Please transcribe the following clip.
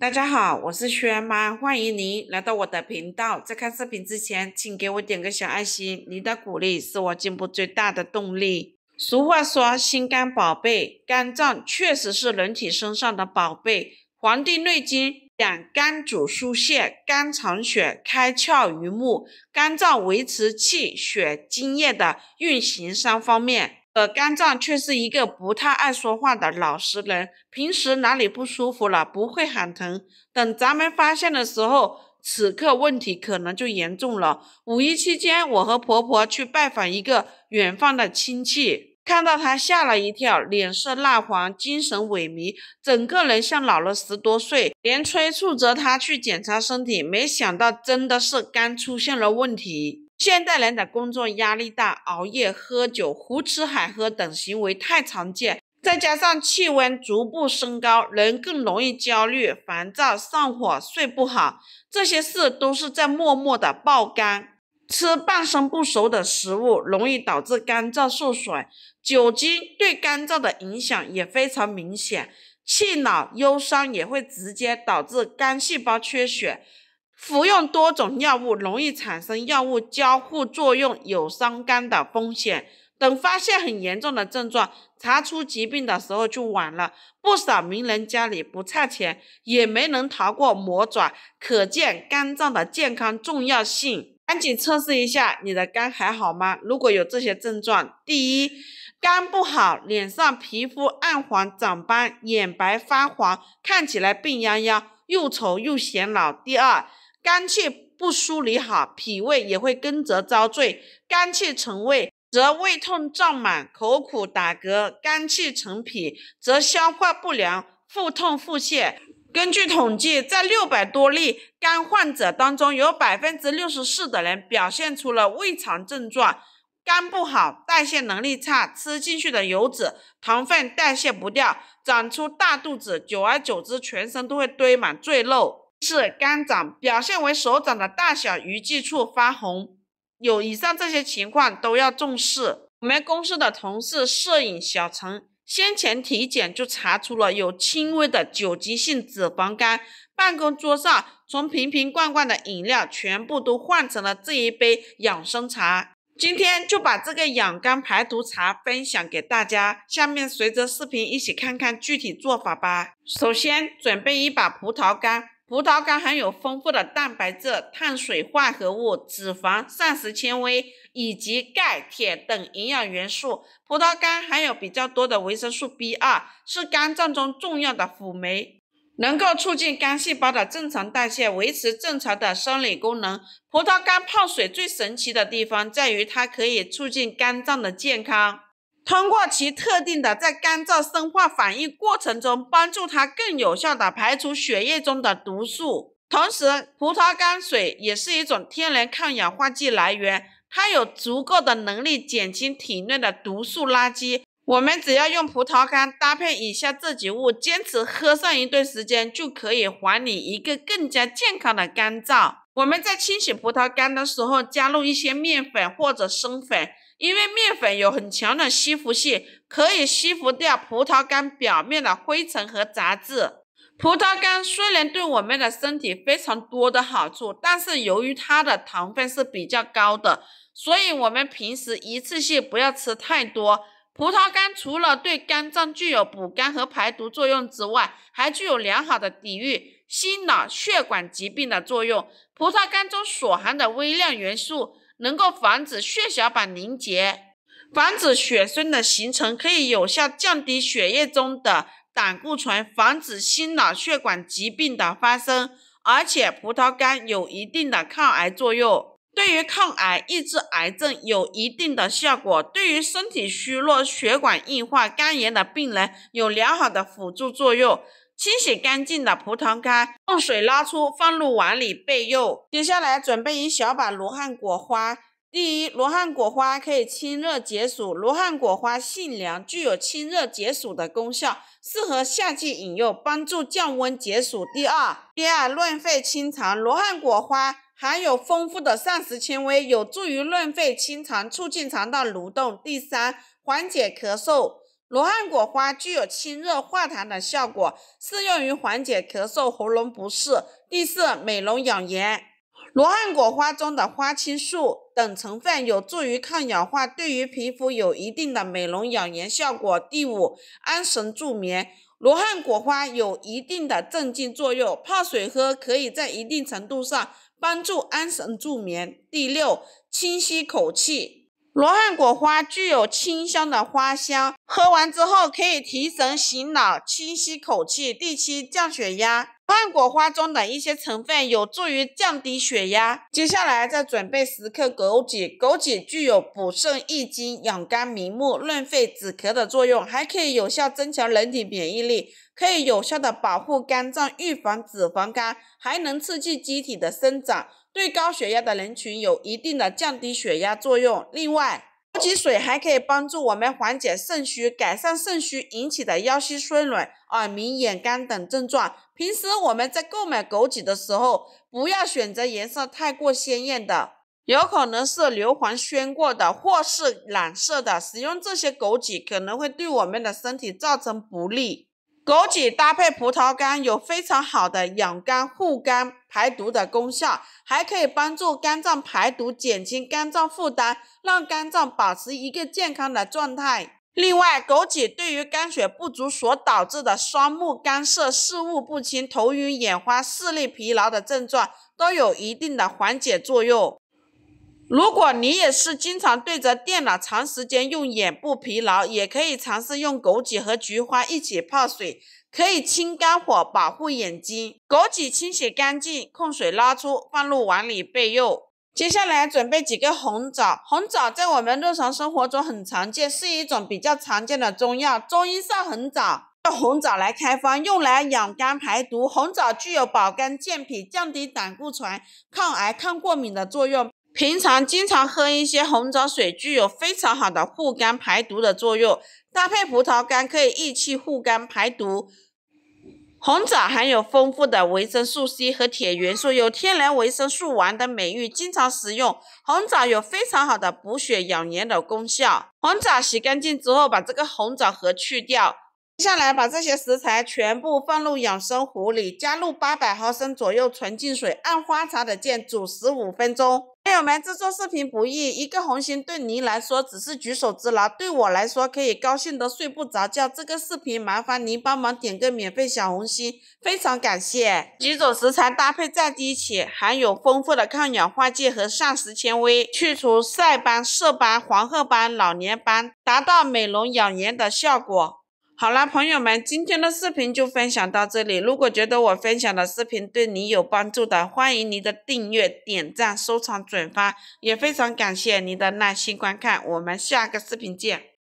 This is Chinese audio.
大家好，我是轩妈，欢迎您来到我的频道。在看视频之前，请给我点个小爱心，您的鼓励是我进步最大的动力。俗话说，心肝宝贝，肝脏确实是人体身上的宝贝。《黄帝内经》讲，肝主疏泄，肝藏血，开窍于目，肝脏维持气血津液的运行三方面。而肝脏却是一个不太爱说话的老实人，平时哪里不舒服了不会喊疼，等咱们发现的时候，此刻问题可能就严重了。五一期间，我和婆婆去拜访一个远方的亲戚，看到他吓了一跳，脸色蜡黄，精神萎靡，整个人像老了十多岁，连催促着他去检查身体，没想到真的是肝出现了问题。现代人的工作压力大，熬夜、喝酒、胡吃海喝等行为太常见，再加上气温逐步升高，人更容易焦虑、烦躁、上火、睡不好，这些事都是在默默的爆肝。吃半生不熟的食物容易导致肝脏受损，酒精对肝脏的影响也非常明显，气恼、忧伤也会直接导致肝细胞缺血。服用多种药物容易产生药物交互作用，有伤肝的风险。等发现很严重的症状，查出疾病的时候就晚了。不少名人家里不差钱，也没能逃过魔爪，可见肝脏的健康重要性。赶紧测试一下你的肝还好吗？如果有这些症状，第一，肝不好，脸上皮肤暗黄长斑，眼白发黄，看起来病殃殃，又丑又显老。第二，肝气不梳理好，脾胃也会跟着遭罪。肝气成胃，则胃痛胀满、口苦打嗝；肝气成脾，则消化不良、腹痛腹泻。根据统计，在六百多例肝患者当中，有百分之六十四的人表现出了胃肠症状。肝不好，代谢能力差，吃进去的油脂、糖分代谢不掉，长出大肚子，久而久之，全身都会堆满赘肉。是肝掌表现为手掌的大小余际处发红，有以上这些情况都要重视。我们公司的同事摄影小陈，先前体检就查出了有轻微的酒精性脂肪肝，办公桌上从瓶瓶罐罐的饮料全部都换成了这一杯养生茶。今天就把这个养肝排毒茶分享给大家，下面随着视频一起看看具体做法吧。首先准备一把葡萄干。葡萄干含有丰富的蛋白质、碳水化合物、脂肪、膳食纤维以及钙、铁等营养元素。葡萄干含有比较多的维生素 B 二，是肝脏中重要的辅酶，能够促进肝细胞的正常代谢，维持正常的生理功能。葡萄干泡水最神奇的地方在于它可以促进肝脏的健康。通过其特定的在肝脏生化反应过程中，帮助它更有效的排除血液中的毒素。同时，葡萄干水也是一种天然抗氧化剂来源，它有足够的能力减轻体内的毒素垃圾。我们只要用葡萄干搭配以下这几物，坚持喝上一段时间，就可以还你一个更加健康的肝脏。我们在清洗葡萄干的时候，加入一些面粉或者生粉。因为面粉有很强的吸附性，可以吸附掉葡萄干表面的灰尘和杂质。葡萄干虽然对我们的身体非常多的好处，但是由于它的糖分是比较高的，所以我们平时一次性不要吃太多。葡萄干除了对肝脏具有补肝和排毒作用之外，还具有良好的抵御心脑血管疾病的作用。葡萄干中所含的微量元素。能够防止血小板凝结，防止血栓的形成，可以有效降低血液中的胆固醇，防止心脑血管疾病的发生。而且葡萄干有一定的抗癌作用，对于抗癌、抑制癌症有一定的效果。对于身体虚弱、血管硬化、肝炎的病人，有良好的辅助作用。清洗干净的葡萄干，用水捞出，放入碗里备用。接下来准备一小把罗汉果花。第一，罗汉果花可以清热解暑。罗汉果花性凉，具有清热解暑的功效，适合夏季饮用，帮助降温解暑。第二，第二润肺清肠。罗汉果花含有丰富的膳食纤维，有助于润肺清肠，促进肠道蠕动。第三，缓解咳嗽。罗汉果花具有清热化痰的效果，适用于缓解咳嗽、喉咙不适。第四，美容养颜。罗汉果花中的花青素等成分有助于抗氧化，对于皮肤有一定的美容养颜效果。第五，安神助眠。罗汉果花有一定的镇静作用，泡水喝可以在一定程度上帮助安神助眠。第六，清新口气。罗汉果花具有清香的花香，喝完之后可以提神醒脑、清晰口气。第七，降血压。罗汉果花中的一些成分有助于降低血压。接下来再准备十克枸杞，枸杞具有补肾益精、养肝明目、润肺止咳的作用，还可以有效增强人体免疫力，可以有效的保护肝脏，预防脂肪肝，还能刺激机体的生长。对高血压的人群有一定的降低血压作用。另外，枸杞水还可以帮助我们缓解肾虚，改善肾虚引起的腰膝酸软、耳鸣、眼干等症状。平时我们在购买枸杞的时候，不要选择颜色太过鲜艳的，有可能是硫磺熏过的或是染色的。使用这些枸杞可能会对我们的身体造成不利。枸杞搭配葡萄干有非常好的养肝护肝、排毒的功效，还可以帮助肝脏排毒，减轻肝脏负担，让肝脏保持一个健康的状态。另外，枸杞对于肝血不足所导致的双目干涩、视物不清、头晕眼花、视力疲劳的症状，都有一定的缓解作用。如果你也是经常对着电脑长时间用，眼部疲劳也可以尝试用枸杞和菊花一起泡水，可以清肝火，保护眼睛。枸杞清洗干净，控水捞出，放入碗里备用。接下来准备几个红枣，红枣在我们日常生活中很常见，是一种比较常见的中药。中医上红枣用红枣来开方，用来养肝排毒。红枣具有保肝、健脾、降低胆固醇、抗癌、抗过敏的作用。平常经常喝一些红枣水，具有非常好的护肝排毒的作用。搭配葡萄干可以益气护肝排毒。红枣含有丰富的维生素 C 和铁元素，有天然维生素丸的美誉。经常食用红枣有非常好的补血养颜的功效。红枣洗干净之后，把这个红枣核去掉。接下来把这些食材全部放入养生壶里，加入八百毫升左右纯净水，按花茶的键煮十五分钟。朋友们，制作视频不易，一个红心对您来说只是举手之劳，对我来说可以高兴的睡不着觉。这个视频麻烦您帮忙点个免费小红心，非常感谢。几种食材搭配在一起，含有丰富的抗氧化剂和膳食纤维，去除晒斑、色斑、黄褐斑、老年斑，达到美容养颜的效果。好了，朋友们，今天的视频就分享到这里。如果觉得我分享的视频对你有帮助的，欢迎您的订阅、点赞、收藏、转发，也非常感谢您的耐心观看。我们下个视频见。